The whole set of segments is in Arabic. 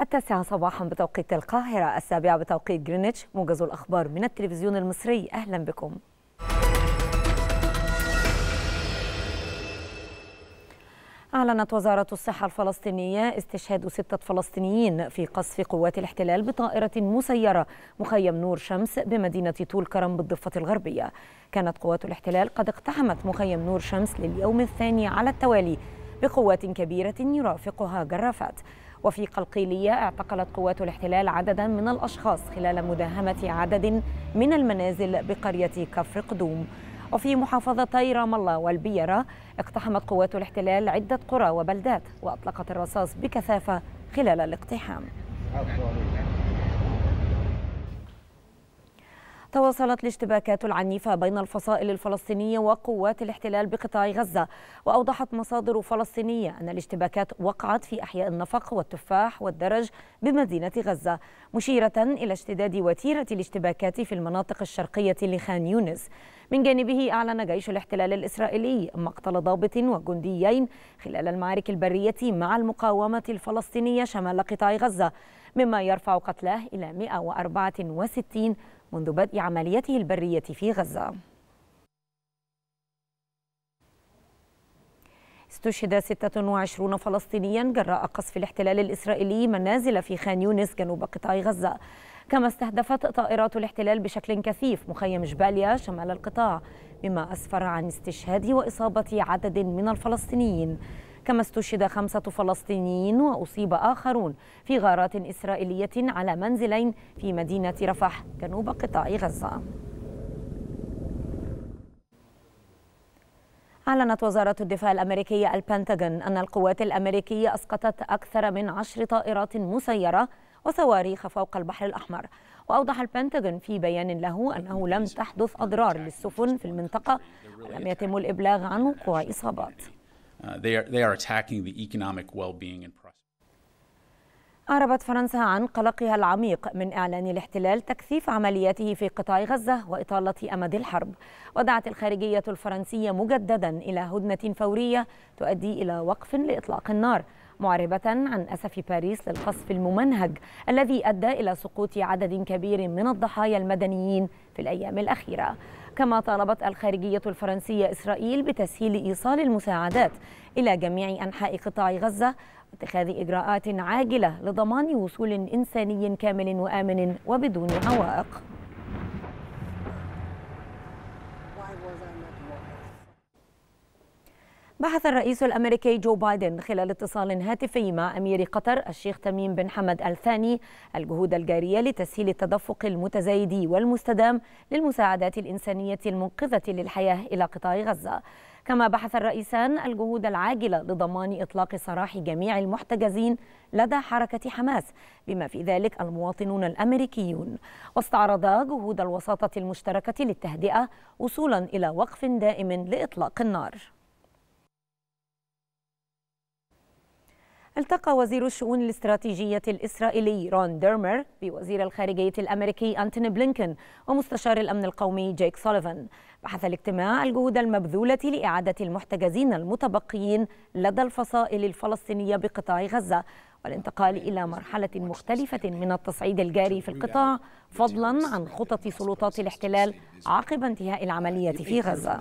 التاسعة صباحا بتوقيت القاهرة السابعة بتوقيت جرينتش موجز الأخبار من التلفزيون المصري أهلا بكم أعلنت وزارة الصحة الفلسطينية استشهاد ستة فلسطينيين في قصف قوات الاحتلال بطائرة مسيرة مخيم نور شمس بمدينة طول كرم بالضفة الغربية كانت قوات الاحتلال قد اقتحمت مخيم نور شمس لليوم الثاني على التوالي بقوات كبيرة يرافقها جرافات وفي قلقيلية اعتقلت قوات الاحتلال عددا من الأشخاص خلال مداهمة عدد من المنازل بقرية كفر قدوم وفي محافظتي رام الله والبيرة اقتحمت قوات الاحتلال عدة قرى وبلدات وأطلقت الرصاص بكثافة خلال الاقتحام تواصلت الاشتباكات العنيفة بين الفصائل الفلسطينية وقوات الاحتلال بقطاع غزة وأوضحت مصادر فلسطينية أن الاشتباكات وقعت في أحياء النفق والتفاح والدرج بمدينة غزة مشيرة إلى اشتداد وتيرة الاشتباكات في المناطق الشرقية لخان يونس من جانبه أعلن جيش الاحتلال الإسرائيلي مقتل ضابط وجنديين خلال المعارك البرية مع المقاومة الفلسطينية شمال قطاع غزة مما يرفع قتلاه إلى 164 منذ بدء عمليته البرية في غزة استشهد 26 فلسطينيا جراء قصف الاحتلال الإسرائيلي منازل في خان يونس جنوب قطاع غزة كما استهدفت طائرات الاحتلال بشكل كثيف مخيم جباليا شمال القطاع مما أسفر عن استشهاد وإصابة عدد من الفلسطينيين كما استشهد خمسة فلسطينيين وأصيب آخرون في غارات إسرائيلية على منزلين في مدينة رفح جنوب قطاع غزة أعلنت وزارة الدفاع الأمريكية البنتاغون أن القوات الأمريكية أسقطت أكثر من عشر طائرات مسيرة وصواريخ فوق البحر الأحمر وأوضح البنتاغون في بيان له أنه لم تحدث أضرار للسفن في المنطقة ولم يتم الإبلاغ عن وقوع إصابات Uh, they, are, they are attacking the economic well-being and prosperity. أعربت فرنسا عن قلقها العميق من إعلان الاحتلال تكثيف عملياته في قطاع غزة وإطالة أمد الحرب ودعت الخارجية الفرنسية مجددا إلى هدنة فورية تؤدي إلى وقف لإطلاق النار معربة عن أسف باريس للقصف الممنهج الذي أدى إلى سقوط عدد كبير من الضحايا المدنيين في الأيام الأخيرة كما طالبت الخارجية الفرنسية إسرائيل بتسهيل إيصال المساعدات إلى جميع أنحاء قطاع غزة واتخاذ إجراءات عاجلة لضمان وصول إنساني كامل وآمن وبدون عوائق. بحث الرئيس الامريكي جو بايدن خلال اتصال هاتفي مع امير قطر الشيخ تميم بن حمد الثاني الجهود الجاريه لتسهيل التدفق المتزايد والمستدام للمساعدات الانسانيه المنقذه للحياه الى قطاع غزه. كما بحث الرئيسان الجهود العاجله لضمان اطلاق سراح جميع المحتجزين لدى حركه حماس بما في ذلك المواطنون الامريكيون واستعرضا جهود الوساطه المشتركه للتهدئه وصولا الى وقف دائم لاطلاق النار التقى وزير الشؤون الاستراتيجية الإسرائيلي رون ديرمر بوزير الخارجية الأمريكي أنتوني بلينكن ومستشار الأمن القومي جيك سوليفان بحث الاجتماع الجهود المبذولة لإعادة المحتجزين المتبقيين لدى الفصائل الفلسطينية بقطاع غزة والانتقال إلى مرحلة مختلفة من التصعيد الجاري في القطاع فضلا عن خطط سلطات الاحتلال عقب انتهاء العملية في غزة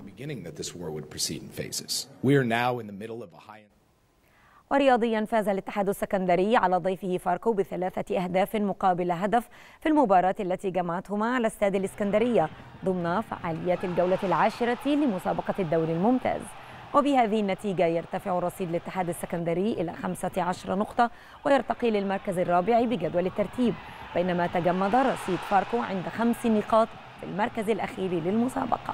ورياضيا فاز الاتحاد السكندري على ضيفه فاركو بثلاثة أهداف مقابل هدف في المباراة التي جمعتهما على استاد الإسكندرية ضمن فعاليات الجولة العاشرة لمسابقة الدوري الممتاز وبهذه النتيجة يرتفع رصيد الاتحاد السكندري إلى 15 نقطة ويرتقي للمركز الرابع بجدول الترتيب بينما تجمد رصيد فاركو عند خمس نقاط في المركز الأخير للمسابقة